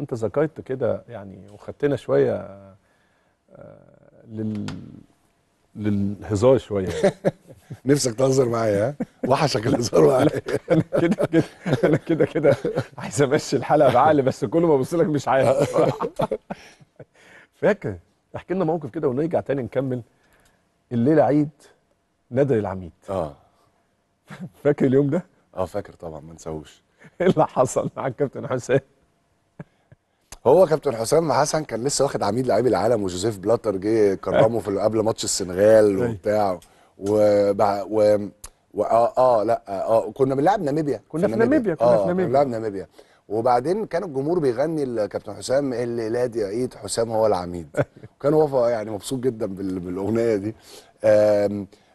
انت ذكرت كده يعني وخدتنا شويه آه، لل للهزار شويه نفسك تهزر معايا ها وحشك الهزار معايا انا كده كده انا كده كده عايز امشي الحلقه بعقل بس كل ما ابص لك مش عارف فاكر احكي لنا موقف كده ونرجع تاني نكمل الليله عيد نادر العميد اه فاكر اليوم ده اه فاكر طبعا ما نساهوش ايه اللي حصل مع الكابتن حسام هو كابتن حسام حسن كان لسه واخد عميد لاعبي العالم وجوزيف بلاتر جه كرمه في قبل ماتش السنغال وبتاع و, و... و... آه, اه لا آه،, اه كنا بنلعب ناميبيا كنا في ناميبيا كنا في آه، ناميبيا بنلعب ناميبيا وبعدين كان الجمهور بيغني لكابتن حسام اللي يا عيد حسام هو العميد وكان هو يعني مبسوط جدا بالاغنيه دي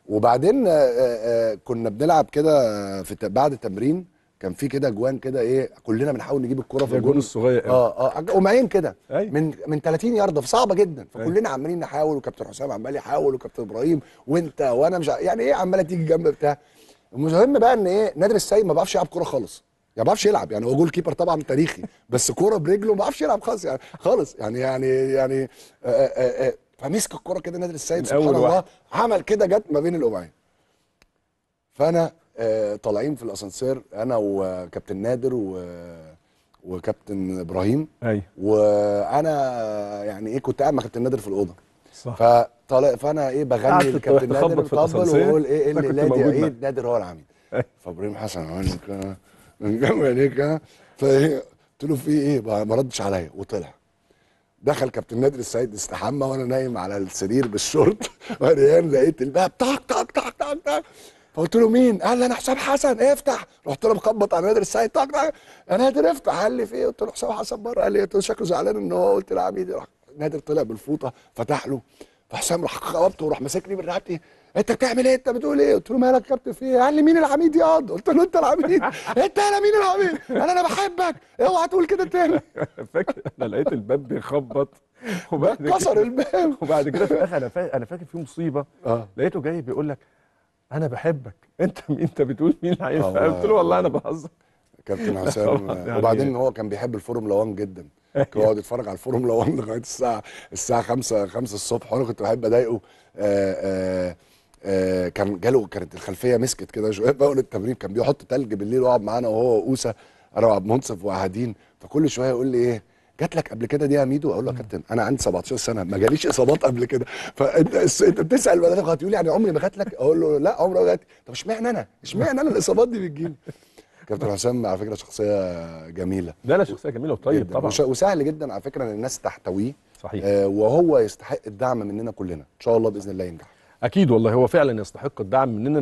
وبعدين آه، كنا بنلعب كده في بعد التمرين كان في كده اجوان كده ايه كلنا بنحاول نجيب الكره في الجون الصغير اه اه, آه، ومعين كده أي. أيوه. من من 30 يارده فصعبه جدا أيوه. فكلنا عمالين نحاول وكابتن حسام عمال يحاول وكابتن ابراهيم وانت وانا مش يعني ايه عماله تيجي جنب بتاع المهم بقى ان ايه نادر السيد ما بيعرفش يلعب كوره خالص يعني ما بيعرفش يلعب يعني هو جول كيبر طبعا تاريخي بس كوره برجله ما بيعرفش يلعب خالص يعني خالص يعني يعني يعني آه، آه، فمسك الكوره كده نادر السيد سبحان الله عمل كده جت ما بين القمعين فانا آه، طالعين في الاسانسير انا وكابتن نادر و وكابتن ابراهيم ايوه وانا يعني ايه كنت قاعد مع كابتن نادر في الاوضه صح فطلع فانا ايه بغني لكابتن نادر بطبل واقول ايه, إيه اللي نادي ايه نادر هو العميد أيوه. فابراهيم حسن عنك من جنب عينيك فايه قلت له في ايه ما ردش عليا وطلع دخل كابتن نادر السيد استحمى وانا نايم على السرير بالشورت وريان لقيت الباب طق طق طق طق فقلت له مين؟ قال لي انا حسام حسن افتح رحت له مخبط على نادر السعيد طق طق يا نادر افتح قال لي في ايه؟ قلت له حسام حسن بره قال لي شكله زعلان ان هو قلت له عميد راح نادر طلع بالفوطه فتح له فحسام راح خبطه وراح ماسكني من رقبتي انت بتعمل ايه انت بتقول ايه قلت له مالك يا كابتن في ايه قال لي مين العميد ياض قلت له انت العميد انت انا مين العميد قال انا بحبك اوعى تقول كده تاني فاكر انا لقيت الباب بيخبط وبعد كسر الباب وبعد كده في الاخر انا فاكر في مصيبه آه. لقيته جاي بيقول لك انا بحبك انت انت بتقول مين عايز قلت له والله انا بهزر كابتن حسام آه، يعني وبعدين هو كان بيحب الفورمولا 1 جدا كان أيوه. يقعد يتفرج على الفورمولا 1 لغايه الساعه الساعه 5 5 الصبح وانا كنت بحب اضايقه آه، آه، كان جاله كانت الخلفيه مسكت كده شويه بقول التمرين كان بيحط تلج بالليل ويقعد معانا وهو واوسه انا وعبد المنصف وقاعدين فكل شويه يقول لي ايه جات لك قبل كده دي يا ميدو اقول له يا كابتن انا عندي 17 سنه ما جاليش اصابات قبل كده فانت انت بتسال ولا اخواتي لي يعني عمري ما جات لك اقول له لا عمري ما جات طب اشمعنى انا اشمعنى انا الاصابات دي بتجيني كابتن حسام على فكره شخصيه جميله لا لا شخصيه جميله وطيب طبعا وسهل جدا على فكره ان الناس تحتويه صحيح آه وهو يستحق الدعم مننا كلنا ان شاء الله باذن الله ينجح اكيد والله هو فعلا يستحق الدعم مننا